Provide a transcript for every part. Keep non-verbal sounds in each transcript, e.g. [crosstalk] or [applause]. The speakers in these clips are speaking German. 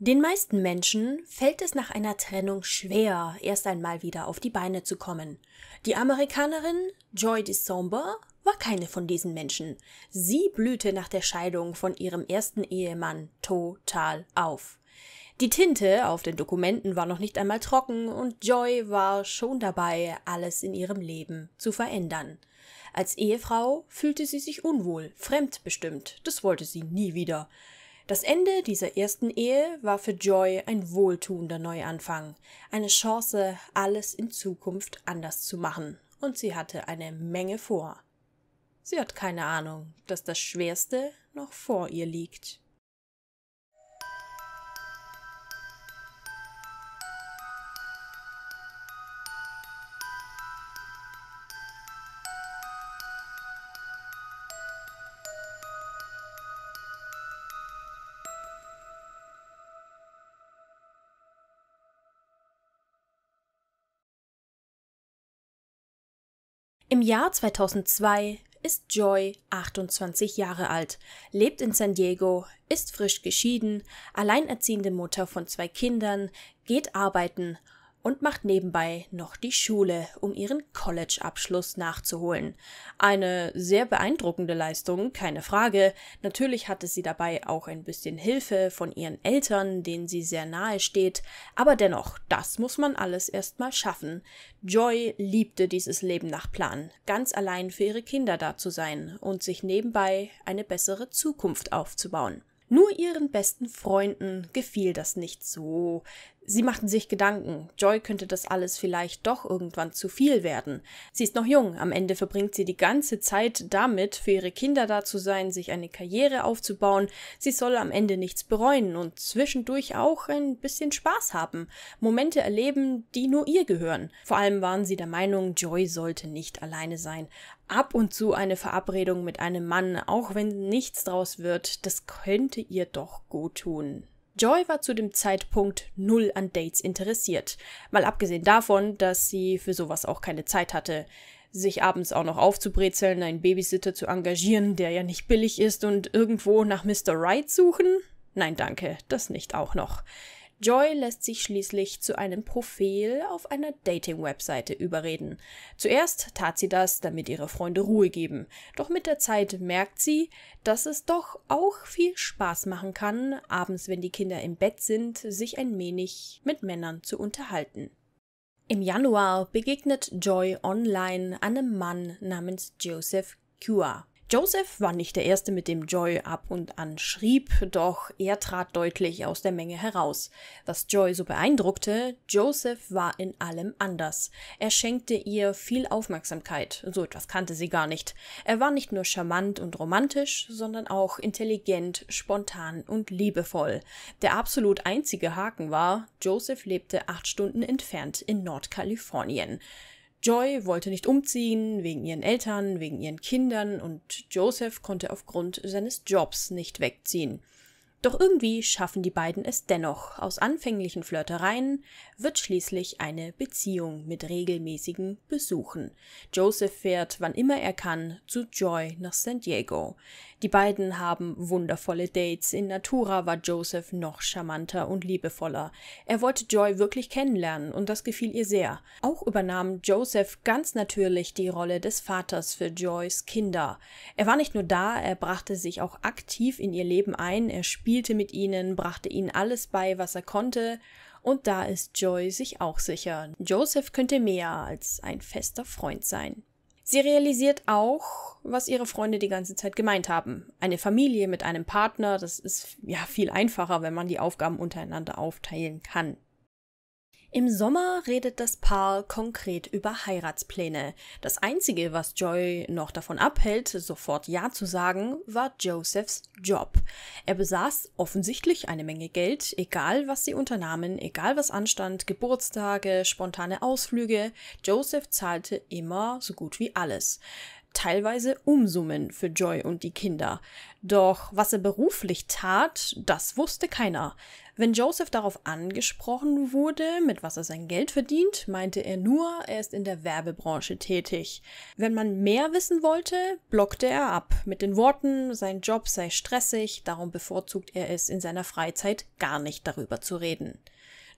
Den meisten Menschen fällt es nach einer Trennung schwer, erst einmal wieder auf die Beine zu kommen. Die Amerikanerin Joy DeSomber war keine von diesen Menschen. Sie blühte nach der Scheidung von ihrem ersten Ehemann total auf. Die Tinte auf den Dokumenten war noch nicht einmal trocken und Joy war schon dabei, alles in ihrem Leben zu verändern. Als Ehefrau fühlte sie sich unwohl, fremdbestimmt, das wollte sie nie wieder. Das Ende dieser ersten Ehe war für Joy ein wohltuender Neuanfang, eine Chance, alles in Zukunft anders zu machen, und sie hatte eine Menge vor. Sie hat keine Ahnung, dass das Schwerste noch vor ihr liegt. Im Jahr 2002 ist Joy 28 Jahre alt, lebt in San Diego, ist frisch geschieden, alleinerziehende Mutter von zwei Kindern, geht arbeiten und macht nebenbei noch die Schule, um ihren College-Abschluss nachzuholen. Eine sehr beeindruckende Leistung, keine Frage. Natürlich hatte sie dabei auch ein bisschen Hilfe von ihren Eltern, denen sie sehr nahe steht, aber dennoch, das muss man alles erstmal schaffen. Joy liebte dieses Leben nach Plan, ganz allein für ihre Kinder da zu sein und sich nebenbei eine bessere Zukunft aufzubauen. Nur ihren besten Freunden gefiel das nicht so. Sie machten sich Gedanken, Joy könnte das alles vielleicht doch irgendwann zu viel werden. Sie ist noch jung, am Ende verbringt sie die ganze Zeit damit, für ihre Kinder da zu sein, sich eine Karriere aufzubauen, sie soll am Ende nichts bereuen und zwischendurch auch ein bisschen Spaß haben, Momente erleben, die nur ihr gehören. Vor allem waren sie der Meinung, Joy sollte nicht alleine sein. Ab und zu eine Verabredung mit einem Mann, auch wenn nichts draus wird, das könnte ihr doch gut tun. Joy war zu dem Zeitpunkt null an Dates interessiert. Mal abgesehen davon, dass sie für sowas auch keine Zeit hatte. Sich abends auch noch aufzubrezeln, einen Babysitter zu engagieren, der ja nicht billig ist, und irgendwo nach Mr. Wright suchen? Nein, danke, das nicht auch noch. Joy lässt sich schließlich zu einem Profil auf einer Dating-Webseite überreden. Zuerst tat sie das, damit ihre Freunde Ruhe geben. Doch mit der Zeit merkt sie, dass es doch auch viel Spaß machen kann, abends, wenn die Kinder im Bett sind, sich ein wenig mit Männern zu unterhalten. Im Januar begegnet Joy online einem Mann namens Joseph Cua. Joseph war nicht der Erste, mit dem Joy ab und an schrieb, doch er trat deutlich aus der Menge heraus. Was Joy so beeindruckte, Joseph war in allem anders. Er schenkte ihr viel Aufmerksamkeit, so etwas kannte sie gar nicht. Er war nicht nur charmant und romantisch, sondern auch intelligent, spontan und liebevoll. Der absolut einzige Haken war, Joseph lebte acht Stunden entfernt in Nordkalifornien. Joy wollte nicht umziehen, wegen ihren Eltern, wegen ihren Kindern und Joseph konnte aufgrund seines Jobs nicht wegziehen. Doch irgendwie schaffen die beiden es dennoch. Aus anfänglichen Flirtereien wird schließlich eine Beziehung mit regelmäßigen Besuchen. Joseph fährt, wann immer er kann, zu Joy nach San Diego. Die beiden haben wundervolle Dates. In Natura war Joseph noch charmanter und liebevoller. Er wollte Joy wirklich kennenlernen und das gefiel ihr sehr. Auch übernahm Joseph ganz natürlich die Rolle des Vaters für Joys Kinder. Er war nicht nur da, er brachte sich auch aktiv in ihr Leben ein, er spielte mit ihnen, brachte ihnen alles bei, was er konnte, und da ist Joy sich auch sicher. Joseph könnte mehr als ein fester Freund sein. Sie realisiert auch, was ihre Freunde die ganze Zeit gemeint haben. Eine Familie mit einem Partner, das ist ja viel einfacher, wenn man die Aufgaben untereinander aufteilen kann. Im Sommer redet das Paar konkret über Heiratspläne. Das Einzige, was Joy noch davon abhält, sofort Ja zu sagen, war Josephs Job. Er besaß offensichtlich eine Menge Geld, egal was sie unternahmen, egal was anstand, Geburtstage, spontane Ausflüge. Joseph zahlte immer so gut wie alles teilweise Umsummen für Joy und die Kinder. Doch was er beruflich tat, das wusste keiner. Wenn Joseph darauf angesprochen wurde, mit was er sein Geld verdient, meinte er nur, er ist in der Werbebranche tätig. Wenn man mehr wissen wollte, blockte er ab mit den Worten, sein Job sei stressig, darum bevorzugt er es in seiner Freizeit gar nicht darüber zu reden.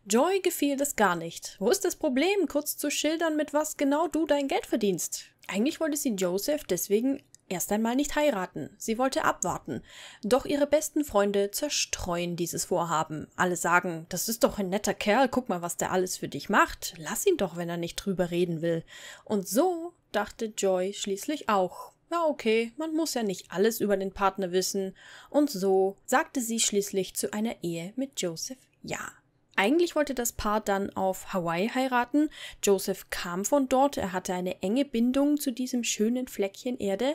Joy gefiel das gar nicht. Wo ist das Problem, kurz zu schildern, mit was genau du dein Geld verdienst? Eigentlich wollte sie Joseph deswegen erst einmal nicht heiraten, sie wollte abwarten. Doch ihre besten Freunde zerstreuen dieses Vorhaben. Alle sagen, das ist doch ein netter Kerl, guck mal, was der alles für dich macht. Lass ihn doch, wenn er nicht drüber reden will. Und so dachte Joy schließlich auch. Na okay, man muss ja nicht alles über den Partner wissen. Und so sagte sie schließlich zu einer Ehe mit Joseph ja. Eigentlich wollte das Paar dann auf Hawaii heiraten. Joseph kam von dort, er hatte eine enge Bindung zu diesem schönen Fleckchen Erde.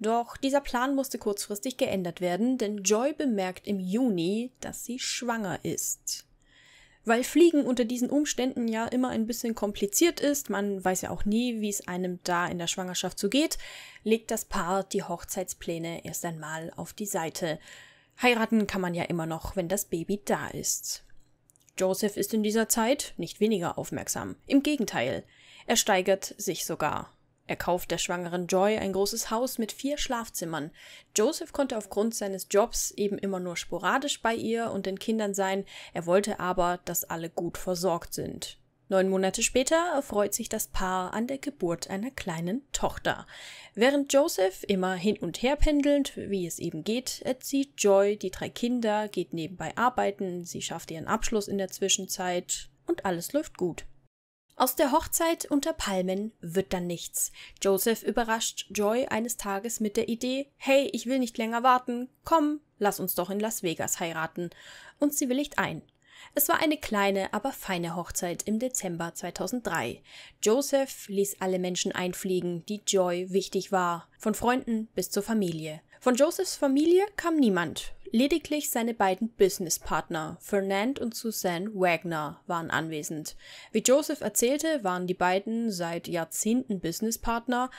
Doch dieser Plan musste kurzfristig geändert werden, denn Joy bemerkt im Juni, dass sie schwanger ist. Weil Fliegen unter diesen Umständen ja immer ein bisschen kompliziert ist, man weiß ja auch nie, wie es einem da in der Schwangerschaft so geht, legt das Paar die Hochzeitspläne erst einmal auf die Seite. Heiraten kann man ja immer noch, wenn das Baby da ist. Joseph ist in dieser Zeit nicht weniger aufmerksam. Im Gegenteil, er steigert sich sogar. Er kauft der schwangeren Joy ein großes Haus mit vier Schlafzimmern. Joseph konnte aufgrund seines Jobs eben immer nur sporadisch bei ihr und den Kindern sein, er wollte aber, dass alle gut versorgt sind. Neun Monate später erfreut sich das Paar an der Geburt einer kleinen Tochter. Während Joseph immer hin und her pendelnd, wie es eben geht, erzieht Joy die drei Kinder, geht nebenbei arbeiten, sie schafft ihren Abschluss in der Zwischenzeit und alles läuft gut. Aus der Hochzeit unter Palmen wird dann nichts. Joseph überrascht Joy eines Tages mit der Idee, hey, ich will nicht länger warten, komm, lass uns doch in Las Vegas heiraten. Und sie willigt ein. Es war eine kleine, aber feine Hochzeit im Dezember 2003. Joseph ließ alle Menschen einfliegen, die Joy wichtig war, von Freunden bis zur Familie. Von Josephs Familie kam niemand. Lediglich seine beiden Businesspartner, Fernand und Suzanne Wagner, waren anwesend. Wie Joseph erzählte, waren die beiden seit Jahrzehnten Businesspartner,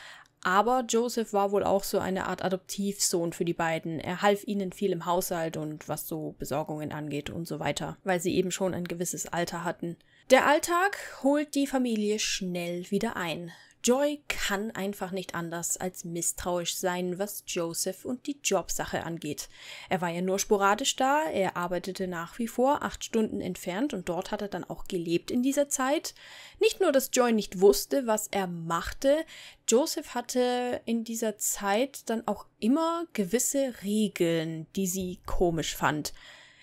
aber Joseph war wohl auch so eine Art Adoptivsohn für die beiden. Er half ihnen viel im Haushalt und was so Besorgungen angeht und so weiter, weil sie eben schon ein gewisses Alter hatten. Der Alltag holt die Familie schnell wieder ein. Joy kann einfach nicht anders als misstrauisch sein, was Joseph und die Jobsache angeht. Er war ja nur sporadisch da, er arbeitete nach wie vor acht Stunden entfernt und dort hat er dann auch gelebt in dieser Zeit. Nicht nur, dass Joy nicht wusste, was er machte, Joseph hatte in dieser Zeit dann auch immer gewisse Regeln, die sie komisch fand.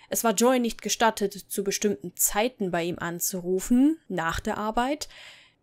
Es war Joy nicht gestattet, zu bestimmten Zeiten bei ihm anzurufen, nach der Arbeit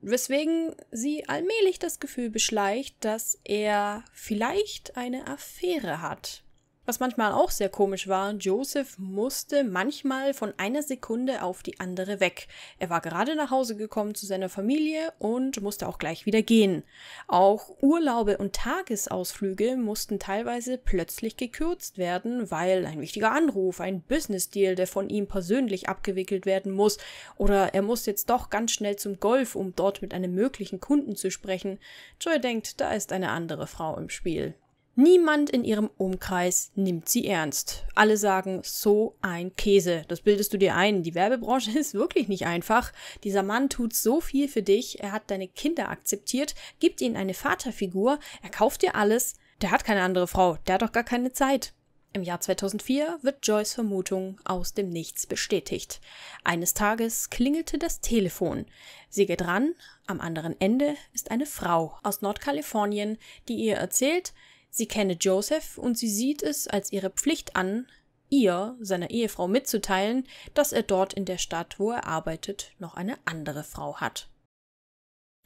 weswegen sie allmählich das Gefühl beschleicht, dass er vielleicht eine Affäre hat was manchmal auch sehr komisch war, Joseph musste manchmal von einer Sekunde auf die andere weg. Er war gerade nach Hause gekommen zu seiner Familie und musste auch gleich wieder gehen. Auch Urlaube und Tagesausflüge mussten teilweise plötzlich gekürzt werden, weil ein wichtiger Anruf, ein Business-Deal, der von ihm persönlich abgewickelt werden muss, oder er muss jetzt doch ganz schnell zum Golf, um dort mit einem möglichen Kunden zu sprechen. Joy denkt, da ist eine andere Frau im Spiel. Niemand in ihrem Umkreis nimmt sie ernst. Alle sagen, so ein Käse. Das bildest du dir ein. Die Werbebranche [laughs] ist wirklich nicht einfach. Dieser Mann tut so viel für dich. Er hat deine Kinder akzeptiert, gibt ihnen eine Vaterfigur, er kauft dir alles. Der hat keine andere Frau. Der hat doch gar keine Zeit. Im Jahr 2004 wird Joyce Vermutung aus dem Nichts bestätigt. Eines Tages klingelte das Telefon. Sie geht ran, am anderen Ende ist eine Frau aus Nordkalifornien, die ihr erzählt, Sie kenne Joseph und sie sieht es als ihre Pflicht an, ihr, seiner Ehefrau, mitzuteilen, dass er dort in der Stadt, wo er arbeitet, noch eine andere Frau hat.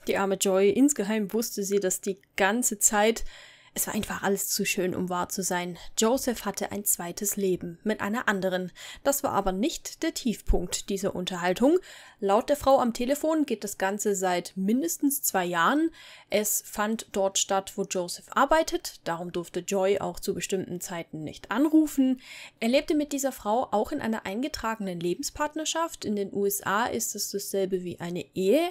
Die arme Joy, insgeheim wusste sie dass die ganze Zeit, es war einfach alles zu schön, um wahr zu sein. Joseph hatte ein zweites Leben mit einer anderen. Das war aber nicht der Tiefpunkt dieser Unterhaltung. Laut der Frau am Telefon geht das Ganze seit mindestens zwei Jahren. Es fand dort statt, wo Joseph arbeitet. Darum durfte Joy auch zu bestimmten Zeiten nicht anrufen. Er lebte mit dieser Frau auch in einer eingetragenen Lebenspartnerschaft. In den USA ist es dasselbe wie eine Ehe.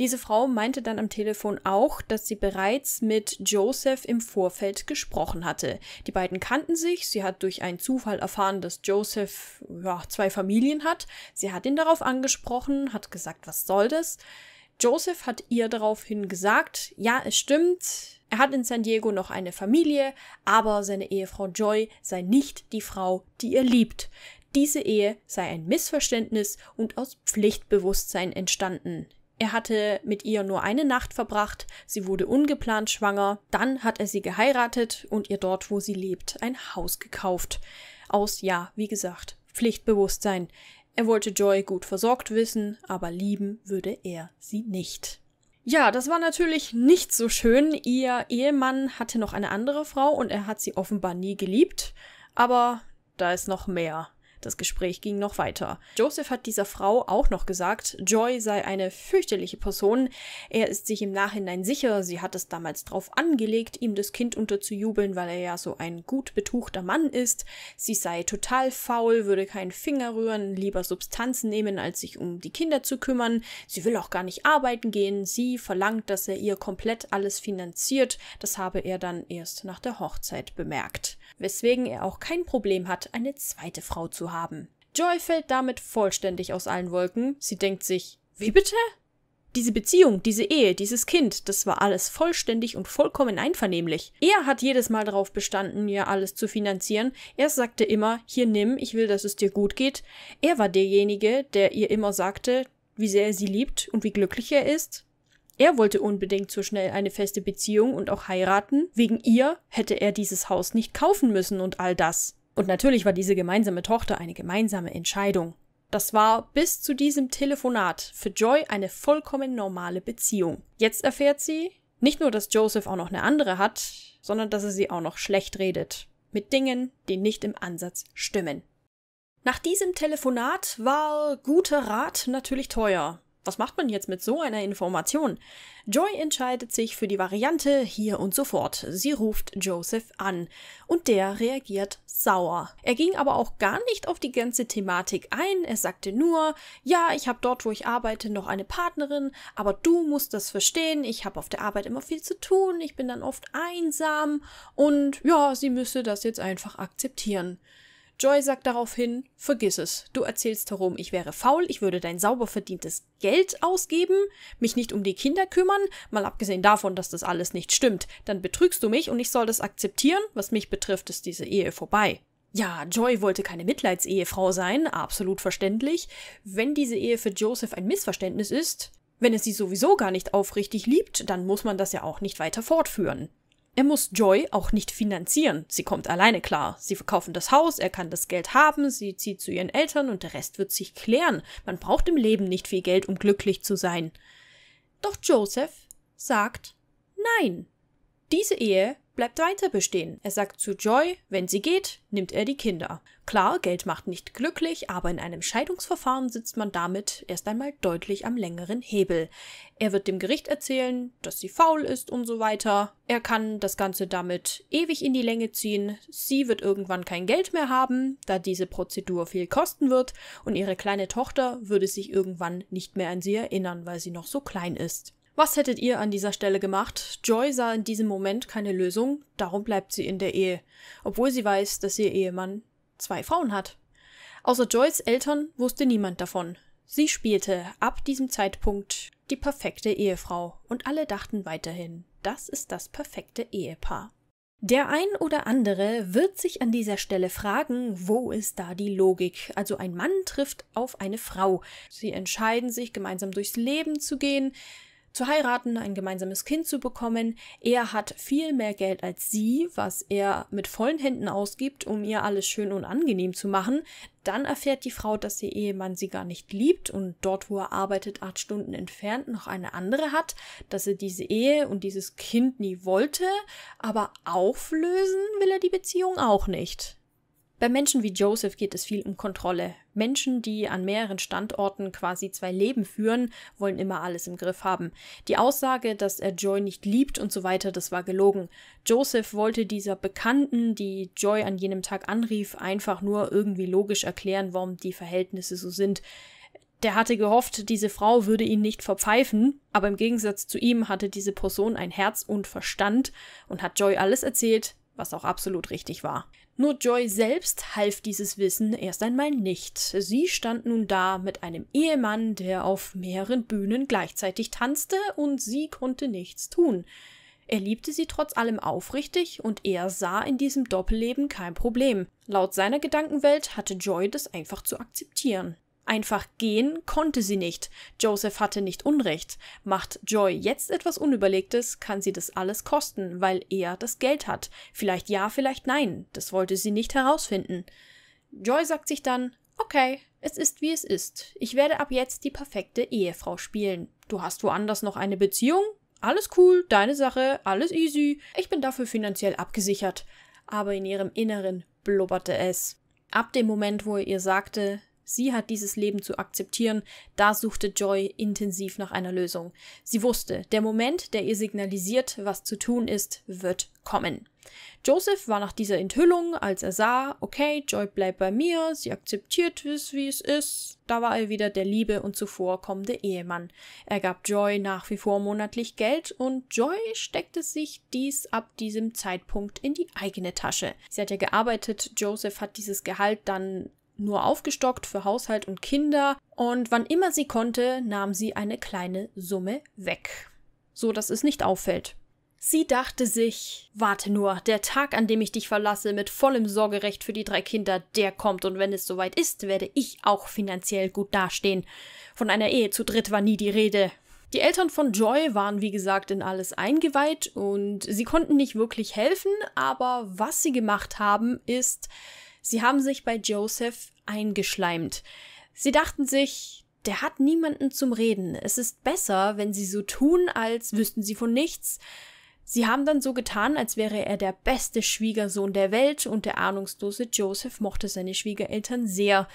Diese Frau meinte dann am Telefon auch, dass sie bereits mit Joseph im Vorfeld gesprochen hatte. Die beiden kannten sich, sie hat durch einen Zufall erfahren, dass Joseph ja, zwei Familien hat. Sie hat ihn darauf angesprochen, hat gesagt, was soll das? Joseph hat ihr daraufhin gesagt, ja, es stimmt, er hat in San Diego noch eine Familie, aber seine Ehefrau Joy sei nicht die Frau, die er liebt. Diese Ehe sei ein Missverständnis und aus Pflichtbewusstsein entstanden. Er hatte mit ihr nur eine Nacht verbracht, sie wurde ungeplant schwanger, dann hat er sie geheiratet und ihr dort, wo sie lebt, ein Haus gekauft. Aus, ja, wie gesagt, Pflichtbewusstsein. Er wollte Joy gut versorgt wissen, aber lieben würde er sie nicht. Ja, das war natürlich nicht so schön. Ihr Ehemann hatte noch eine andere Frau und er hat sie offenbar nie geliebt. Aber da ist noch mehr. Das Gespräch ging noch weiter. Joseph hat dieser Frau auch noch gesagt, Joy sei eine fürchterliche Person. Er ist sich im Nachhinein sicher, sie hat es damals drauf angelegt, ihm das Kind unterzujubeln, weil er ja so ein gut betuchter Mann ist. Sie sei total faul, würde keinen Finger rühren, lieber Substanzen nehmen, als sich um die Kinder zu kümmern. Sie will auch gar nicht arbeiten gehen. Sie verlangt, dass er ihr komplett alles finanziert. Das habe er dann erst nach der Hochzeit bemerkt weswegen er auch kein Problem hat, eine zweite Frau zu haben. Joy fällt damit vollständig aus allen Wolken. Sie denkt sich, wie bitte? Diese Beziehung, diese Ehe, dieses Kind, das war alles vollständig und vollkommen einvernehmlich. Er hat jedes Mal darauf bestanden, ihr alles zu finanzieren. Er sagte immer, hier nimm, ich will, dass es dir gut geht. Er war derjenige, der ihr immer sagte, wie sehr er sie liebt und wie glücklich er ist. Er wollte unbedingt so schnell eine feste Beziehung und auch heiraten. Wegen ihr hätte er dieses Haus nicht kaufen müssen und all das. Und natürlich war diese gemeinsame Tochter eine gemeinsame Entscheidung. Das war bis zu diesem Telefonat für Joy eine vollkommen normale Beziehung. Jetzt erfährt sie nicht nur, dass Joseph auch noch eine andere hat, sondern dass er sie auch noch schlecht redet. Mit Dingen, die nicht im Ansatz stimmen. Nach diesem Telefonat war guter Rat natürlich teuer. Was macht man jetzt mit so einer Information? Joy entscheidet sich für die Variante hier und sofort. Sie ruft Joseph an und der reagiert sauer. Er ging aber auch gar nicht auf die ganze Thematik ein. Er sagte nur, ja, ich habe dort, wo ich arbeite, noch eine Partnerin, aber du musst das verstehen. Ich habe auf der Arbeit immer viel zu tun. Ich bin dann oft einsam und ja, sie müsse das jetzt einfach akzeptieren. Joy sagt daraufhin, vergiss es, du erzählst herum, ich wäre faul, ich würde dein sauber verdientes Geld ausgeben, mich nicht um die Kinder kümmern, mal abgesehen davon, dass das alles nicht stimmt, dann betrügst du mich und ich soll das akzeptieren, was mich betrifft, ist diese Ehe vorbei. Ja, Joy wollte keine Mitleidsehefrau sein, absolut verständlich. Wenn diese Ehe für Joseph ein Missverständnis ist, wenn es sie sowieso gar nicht aufrichtig liebt, dann muss man das ja auch nicht weiter fortführen. Er muss Joy auch nicht finanzieren. Sie kommt alleine klar. Sie verkaufen das Haus, er kann das Geld haben, sie zieht zu ihren Eltern und der Rest wird sich klären. Man braucht im Leben nicht viel Geld, um glücklich zu sein. Doch Joseph sagt Nein. Diese Ehe bleibt weiter bestehen. Er sagt zu Joy, wenn sie geht, nimmt er die Kinder. Klar, Geld macht nicht glücklich, aber in einem Scheidungsverfahren sitzt man damit erst einmal deutlich am längeren Hebel. Er wird dem Gericht erzählen, dass sie faul ist und so weiter. Er kann das Ganze damit ewig in die Länge ziehen. Sie wird irgendwann kein Geld mehr haben, da diese Prozedur viel kosten wird und ihre kleine Tochter würde sich irgendwann nicht mehr an sie erinnern, weil sie noch so klein ist. Was hättet ihr an dieser Stelle gemacht? Joy sah in diesem Moment keine Lösung, darum bleibt sie in der Ehe, obwohl sie weiß, dass ihr Ehemann zwei Frauen hat. Außer Joyce Eltern wusste niemand davon. Sie spielte ab diesem Zeitpunkt die perfekte Ehefrau und alle dachten weiterhin, das ist das perfekte Ehepaar. Der ein oder andere wird sich an dieser Stelle fragen, wo ist da die Logik? Also ein Mann trifft auf eine Frau. Sie entscheiden sich, gemeinsam durchs Leben zu gehen zu heiraten, ein gemeinsames Kind zu bekommen. Er hat viel mehr Geld als sie, was er mit vollen Händen ausgibt, um ihr alles schön und angenehm zu machen. Dann erfährt die Frau, dass ihr Ehemann sie gar nicht liebt und dort, wo er arbeitet, acht Stunden entfernt, noch eine andere hat, dass er diese Ehe und dieses Kind nie wollte, aber auflösen will er die Beziehung auch nicht. Bei Menschen wie Joseph geht es viel um Kontrolle. Menschen, die an mehreren Standorten quasi zwei Leben führen, wollen immer alles im Griff haben. Die Aussage, dass er Joy nicht liebt und so weiter, das war gelogen. Joseph wollte dieser Bekannten, die Joy an jenem Tag anrief, einfach nur irgendwie logisch erklären, warum die Verhältnisse so sind. Der hatte gehofft, diese Frau würde ihn nicht verpfeifen, aber im Gegensatz zu ihm hatte diese Person ein Herz und Verstand und hat Joy alles erzählt, was auch absolut richtig war. Nur Joy selbst half dieses Wissen erst einmal nicht. Sie stand nun da mit einem Ehemann, der auf mehreren Bühnen gleichzeitig tanzte, und sie konnte nichts tun. Er liebte sie trotz allem aufrichtig, und er sah in diesem Doppelleben kein Problem. Laut seiner Gedankenwelt hatte Joy das einfach zu akzeptieren. Einfach gehen konnte sie nicht. Joseph hatte nicht Unrecht. Macht Joy jetzt etwas Unüberlegtes, kann sie das alles kosten, weil er das Geld hat. Vielleicht ja, vielleicht nein. Das wollte sie nicht herausfinden. Joy sagt sich dann, okay, es ist wie es ist. Ich werde ab jetzt die perfekte Ehefrau spielen. Du hast woanders noch eine Beziehung? Alles cool, deine Sache, alles easy. Ich bin dafür finanziell abgesichert. Aber in ihrem Inneren blubberte es. Ab dem Moment, wo er ihr sagte, Sie hat dieses Leben zu akzeptieren, da suchte Joy intensiv nach einer Lösung. Sie wusste, der Moment, der ihr signalisiert, was zu tun ist, wird kommen. Joseph war nach dieser Enthüllung, als er sah, okay, Joy bleibt bei mir, sie akzeptiert es, wie es ist, da war er wieder der liebe und zuvorkommende Ehemann. Er gab Joy nach wie vor monatlich Geld und Joy steckte sich dies ab diesem Zeitpunkt in die eigene Tasche. Sie hat ja gearbeitet, Joseph hat dieses Gehalt dann nur aufgestockt für Haushalt und Kinder und wann immer sie konnte, nahm sie eine kleine Summe weg, so dass es nicht auffällt. Sie dachte sich, warte nur, der Tag, an dem ich dich verlasse, mit vollem Sorgerecht für die drei Kinder, der kommt, und wenn es soweit ist, werde ich auch finanziell gut dastehen. Von einer Ehe zu dritt war nie die Rede. Die Eltern von Joy waren, wie gesagt, in alles eingeweiht und sie konnten nicht wirklich helfen, aber was sie gemacht haben, ist, Sie haben sich bei Joseph eingeschleimt. Sie dachten sich, der hat niemanden zum Reden. Es ist besser, wenn sie so tun, als wüssten sie von nichts. Sie haben dann so getan, als wäre er der beste Schwiegersohn der Welt, und der ahnungslose Joseph mochte seine Schwiegereltern sehr.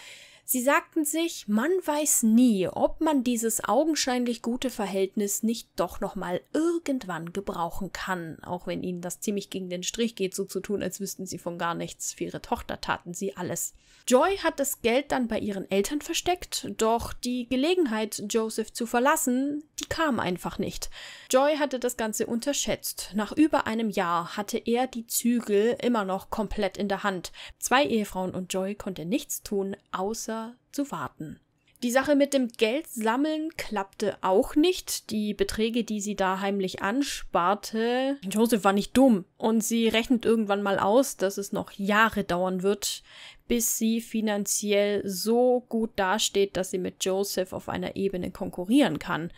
Sie sagten sich, man weiß nie, ob man dieses augenscheinlich gute Verhältnis nicht doch nochmal irgendwann gebrauchen kann, auch wenn ihnen das ziemlich gegen den Strich geht, so zu tun, als wüssten sie von gar nichts. Für ihre Tochter taten sie alles. Joy hat das Geld dann bei ihren Eltern versteckt, doch die Gelegenheit, Joseph zu verlassen, die kam einfach nicht. Joy hatte das Ganze unterschätzt. Nach über einem Jahr hatte er die Zügel immer noch komplett in der Hand. Zwei Ehefrauen und Joy konnte nichts tun, außer weiter zu warten. Die Sache mit dem Geld sammeln klappte auch nicht. Die Beträge, die sie da heimlich ansparte. Joseph war nicht dumm und sie rechnet irgendwann mal aus, dass es noch Jahre dauern wird, bis sie finanziell so gut dasteht, dass sie mit Joseph auf einer Ebene konkurrieren kann.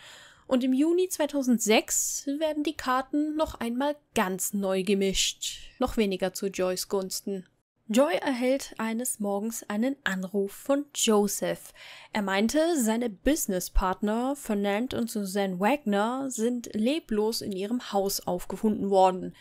Und im Juni 2006 werden die Karten noch einmal ganz neu gemischt. Noch weniger zu Joys Gunsten. Joy erhält eines Morgens einen Anruf von Joseph. Er meinte, seine Businesspartner Fernand und Suzanne Wagner sind leblos in ihrem Haus aufgefunden worden.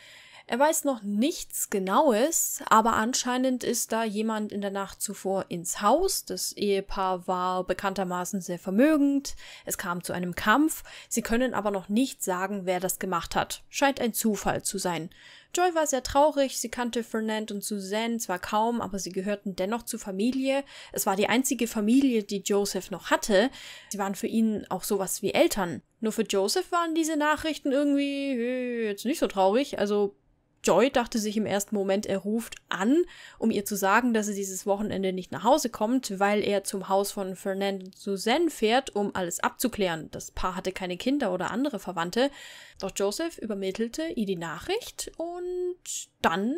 Er weiß noch nichts Genaues, aber anscheinend ist da jemand in der Nacht zuvor ins Haus. Das Ehepaar war bekanntermaßen sehr vermögend. Es kam zu einem Kampf. Sie können aber noch nicht sagen, wer das gemacht hat. Scheint ein Zufall zu sein. Joy war sehr traurig, sie kannte Fernand und Suzanne zwar kaum, aber sie gehörten dennoch zur Familie. Es war die einzige Familie, die Joseph noch hatte. Sie waren für ihn auch sowas wie Eltern. Nur für Joseph waren diese Nachrichten irgendwie äh, jetzt nicht so traurig, also Joy dachte sich im ersten Moment, er ruft an, um ihr zu sagen, dass er dieses Wochenende nicht nach Hause kommt, weil er zum Haus von Fernand und Suzanne fährt, um alles abzuklären. Das Paar hatte keine Kinder oder andere Verwandte. Doch Joseph übermittelte ihr die Nachricht und dann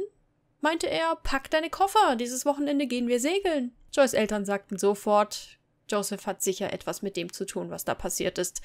meinte er, pack deine Koffer, dieses Wochenende gehen wir segeln. Joys Eltern sagten sofort, Joseph hat sicher etwas mit dem zu tun, was da passiert ist.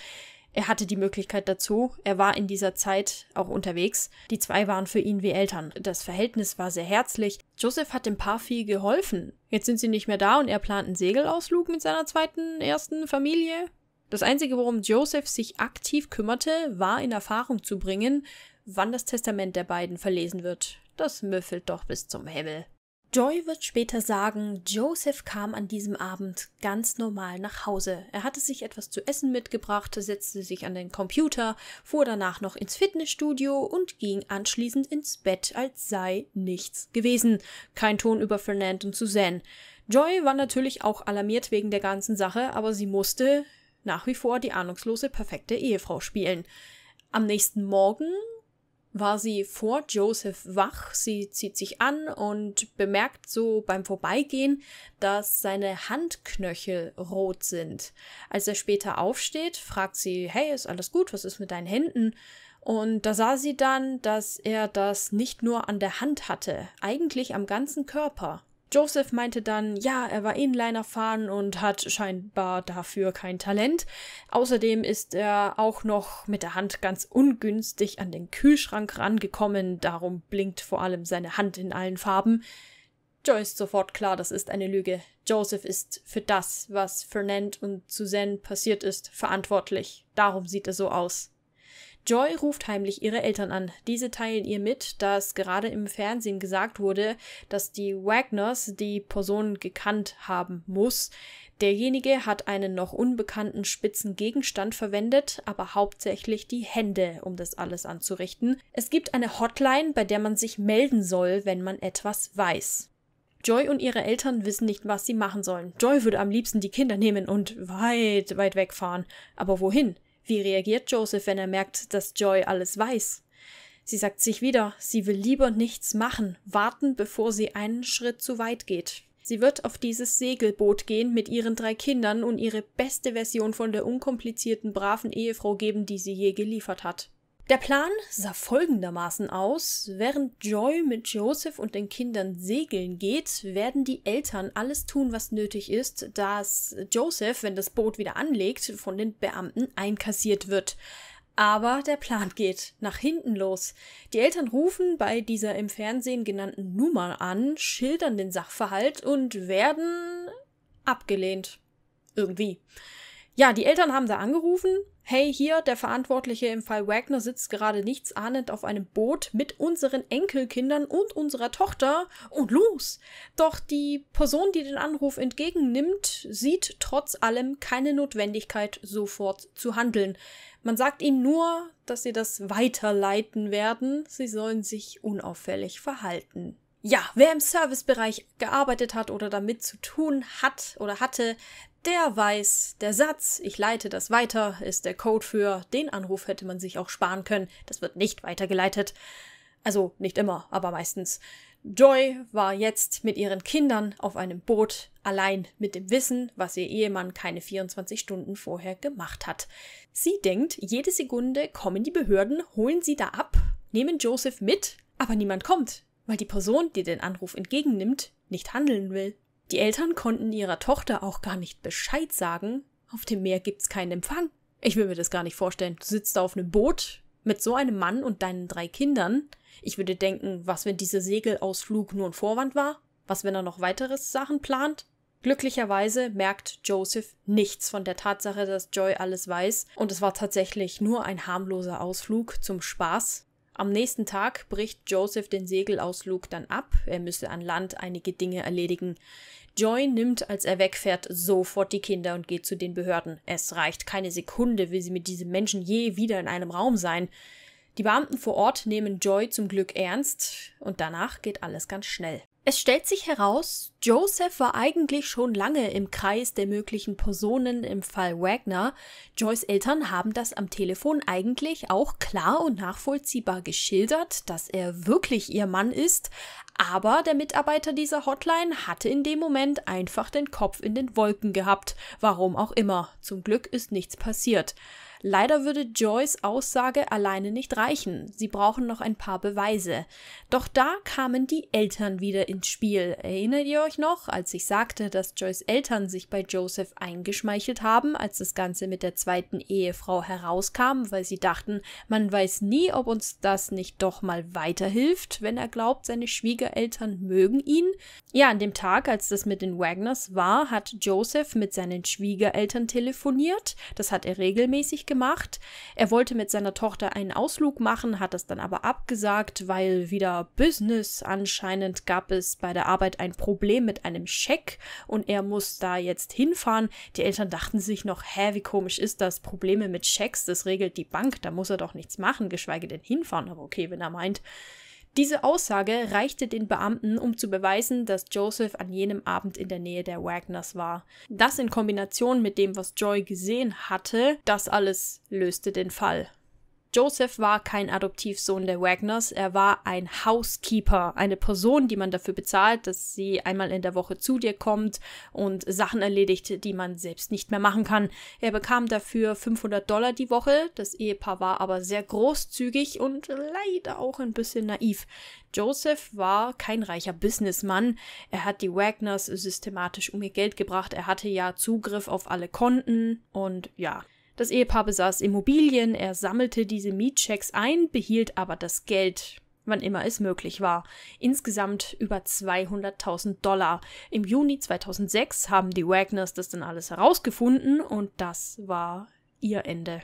Er hatte die Möglichkeit dazu. Er war in dieser Zeit auch unterwegs. Die zwei waren für ihn wie Eltern. Das Verhältnis war sehr herzlich. Joseph hat dem Paar viel geholfen. Jetzt sind sie nicht mehr da und er plant einen Segelausflug mit seiner zweiten, ersten Familie. Das Einzige, worum Joseph sich aktiv kümmerte, war in Erfahrung zu bringen, wann das Testament der beiden verlesen wird. Das müffelt doch bis zum Himmel. Joy wird später sagen, Joseph kam an diesem Abend ganz normal nach Hause. Er hatte sich etwas zu essen mitgebracht, setzte sich an den Computer, fuhr danach noch ins Fitnessstudio und ging anschließend ins Bett, als sei nichts gewesen. Kein Ton über Fernand und Suzanne. Joy war natürlich auch alarmiert wegen der ganzen Sache, aber sie musste nach wie vor die ahnungslose, perfekte Ehefrau spielen. Am nächsten Morgen war sie vor Joseph wach. Sie zieht sich an und bemerkt so beim Vorbeigehen, dass seine Handknöchel rot sind. Als er später aufsteht, fragt sie, hey, ist alles gut? Was ist mit deinen Händen? Und da sah sie dann, dass er das nicht nur an der Hand hatte, eigentlich am ganzen Körper. Joseph meinte dann, ja, er war Inliner fahren und hat scheinbar dafür kein Talent. Außerdem ist er auch noch mit der Hand ganz ungünstig an den Kühlschrank rangekommen, darum blinkt vor allem seine Hand in allen Farben. Joe ist sofort klar, das ist eine Lüge. Joseph ist für das, was Fernand und Suzanne passiert ist, verantwortlich. Darum sieht er so aus. Joy ruft heimlich ihre Eltern an. Diese teilen ihr mit, dass gerade im Fernsehen gesagt wurde, dass die Wagners die Person gekannt haben muss. Derjenige hat einen noch unbekannten spitzen Gegenstand verwendet, aber hauptsächlich die Hände, um das alles anzurichten. Es gibt eine Hotline, bei der man sich melden soll, wenn man etwas weiß. Joy und ihre Eltern wissen nicht, was sie machen sollen. Joy würde am liebsten die Kinder nehmen und weit, weit wegfahren. Aber wohin? Wie reagiert Joseph, wenn er merkt, dass Joy alles weiß? Sie sagt sich wieder, sie will lieber nichts machen, warten, bevor sie einen Schritt zu weit geht. Sie wird auf dieses Segelboot gehen mit ihren drei Kindern und ihre beste Version von der unkomplizierten, braven Ehefrau geben, die sie je geliefert hat. Der Plan sah folgendermaßen aus. Während Joy mit Joseph und den Kindern segeln geht, werden die Eltern alles tun, was nötig ist, dass Joseph, wenn das Boot wieder anlegt, von den Beamten einkassiert wird. Aber der Plan geht nach hinten los. Die Eltern rufen bei dieser im Fernsehen genannten Nummer an, schildern den Sachverhalt und werden abgelehnt. Irgendwie. Ja, die Eltern haben da angerufen. Hey, hier, der Verantwortliche im Fall Wagner sitzt gerade nichts ahnend auf einem Boot mit unseren Enkelkindern und unserer Tochter und los! Doch die Person, die den Anruf entgegennimmt, sieht trotz allem keine Notwendigkeit, sofort zu handeln. Man sagt ihnen nur, dass sie das weiterleiten werden, sie sollen sich unauffällig verhalten. Ja, wer im Servicebereich gearbeitet hat oder damit zu tun hat oder hatte, der weiß, der Satz, ich leite das weiter, ist der Code für den Anruf hätte man sich auch sparen können. Das wird nicht weitergeleitet. Also nicht immer, aber meistens. Joy war jetzt mit ihren Kindern auf einem Boot, allein mit dem Wissen, was ihr Ehemann keine 24 Stunden vorher gemacht hat. Sie denkt, jede Sekunde kommen die Behörden, holen sie da ab, nehmen Joseph mit, aber niemand kommt weil die Person, die den Anruf entgegennimmt, nicht handeln will. Die Eltern konnten ihrer Tochter auch gar nicht Bescheid sagen, auf dem Meer gibt's keinen Empfang. Ich will mir das gar nicht vorstellen. Du sitzt da auf einem Boot mit so einem Mann und deinen drei Kindern. Ich würde denken, was, wenn dieser Segelausflug nur ein Vorwand war? Was, wenn er noch weiteres Sachen plant? Glücklicherweise merkt Joseph nichts von der Tatsache, dass Joy alles weiß, und es war tatsächlich nur ein harmloser Ausflug zum Spaß, am nächsten Tag bricht Joseph den Segelausflug dann ab, er müsse an Land einige Dinge erledigen. Joy nimmt, als er wegfährt, sofort die Kinder und geht zu den Behörden. Es reicht keine Sekunde, will sie mit diesem Menschen je wieder in einem Raum sein. Die Beamten vor Ort nehmen Joy zum Glück ernst und danach geht alles ganz schnell. Es stellt sich heraus, Joseph war eigentlich schon lange im Kreis der möglichen Personen im Fall Wagner. Joyce Eltern haben das am Telefon eigentlich auch klar und nachvollziehbar geschildert, dass er wirklich ihr Mann ist, aber der Mitarbeiter dieser Hotline hatte in dem Moment einfach den Kopf in den Wolken gehabt, warum auch immer. Zum Glück ist nichts passiert. Leider würde Joyce Aussage alleine nicht reichen. Sie brauchen noch ein paar Beweise. Doch da kamen die Eltern wieder ins Spiel. Erinnert ihr euch noch, als ich sagte, dass Joyce Eltern sich bei Joseph eingeschmeichelt haben, als das Ganze mit der zweiten Ehefrau herauskam, weil sie dachten, man weiß nie, ob uns das nicht doch mal weiterhilft, wenn er glaubt, seine Schwiegereltern mögen ihn? Ja, an dem Tag, als das mit den Wagners war, hat Joseph mit seinen Schwiegereltern telefoniert. Das hat er regelmäßig gemacht. Er wollte mit seiner Tochter einen Ausflug machen, hat das dann aber abgesagt, weil wieder Business anscheinend gab es bei der Arbeit ein Problem mit einem Scheck und er muss da jetzt hinfahren. Die Eltern dachten sich noch, hä, wie komisch ist das? Probleme mit Schecks, das regelt die Bank, da muss er doch nichts machen, geschweige denn hinfahren. Aber okay, wenn er meint, diese Aussage reichte den Beamten, um zu beweisen, dass Joseph an jenem Abend in der Nähe der Wagners war. Das in Kombination mit dem, was Joy gesehen hatte, das alles löste den Fall. Joseph war kein Adoptivsohn der Wagners, er war ein Housekeeper, eine Person, die man dafür bezahlt, dass sie einmal in der Woche zu dir kommt und Sachen erledigt, die man selbst nicht mehr machen kann. Er bekam dafür 500 Dollar die Woche, das Ehepaar war aber sehr großzügig und leider auch ein bisschen naiv. Joseph war kein reicher Businessmann, er hat die Wagners systematisch um ihr Geld gebracht, er hatte ja Zugriff auf alle Konten und ja. Das Ehepaar besaß Immobilien, er sammelte diese Mietchecks ein, behielt aber das Geld, wann immer es möglich war. Insgesamt über 200.000 Dollar. Im Juni 2006 haben die Wagners das dann alles herausgefunden und das war ihr Ende.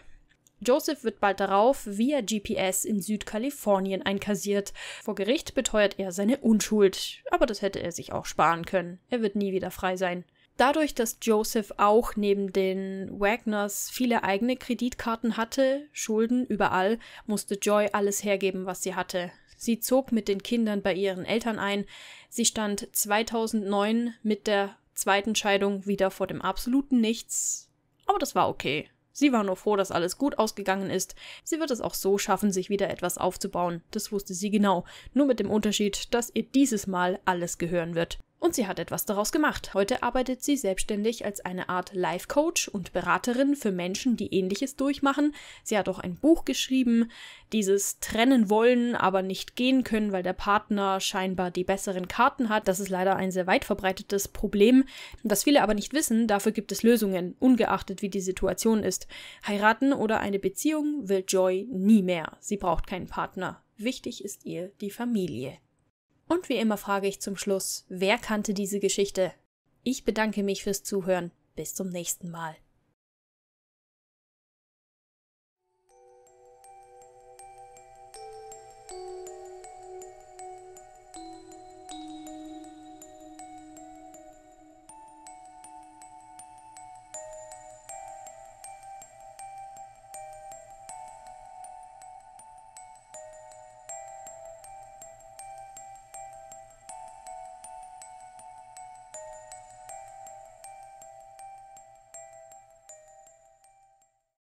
Joseph wird bald darauf via GPS in Südkalifornien einkassiert. Vor Gericht beteuert er seine Unschuld, aber das hätte er sich auch sparen können. Er wird nie wieder frei sein. Dadurch, dass Joseph auch neben den Wagners viele eigene Kreditkarten hatte, Schulden überall, musste Joy alles hergeben, was sie hatte. Sie zog mit den Kindern bei ihren Eltern ein. Sie stand 2009 mit der zweiten Scheidung wieder vor dem absoluten Nichts. Aber das war okay. Sie war nur froh, dass alles gut ausgegangen ist. Sie wird es auch so schaffen, sich wieder etwas aufzubauen. Das wusste sie genau. Nur mit dem Unterschied, dass ihr dieses Mal alles gehören wird. Und sie hat etwas daraus gemacht. Heute arbeitet sie selbstständig als eine Art Life-Coach und Beraterin für Menschen, die Ähnliches durchmachen. Sie hat auch ein Buch geschrieben, dieses Trennen wollen, aber nicht gehen können, weil der Partner scheinbar die besseren Karten hat. Das ist leider ein sehr weit verbreitetes Problem, das viele aber nicht wissen. Dafür gibt es Lösungen, ungeachtet wie die Situation ist. Heiraten oder eine Beziehung will Joy nie mehr. Sie braucht keinen Partner. Wichtig ist ihr die Familie. Und wie immer frage ich zum Schluss, wer kannte diese Geschichte? Ich bedanke mich fürs Zuhören. Bis zum nächsten Mal.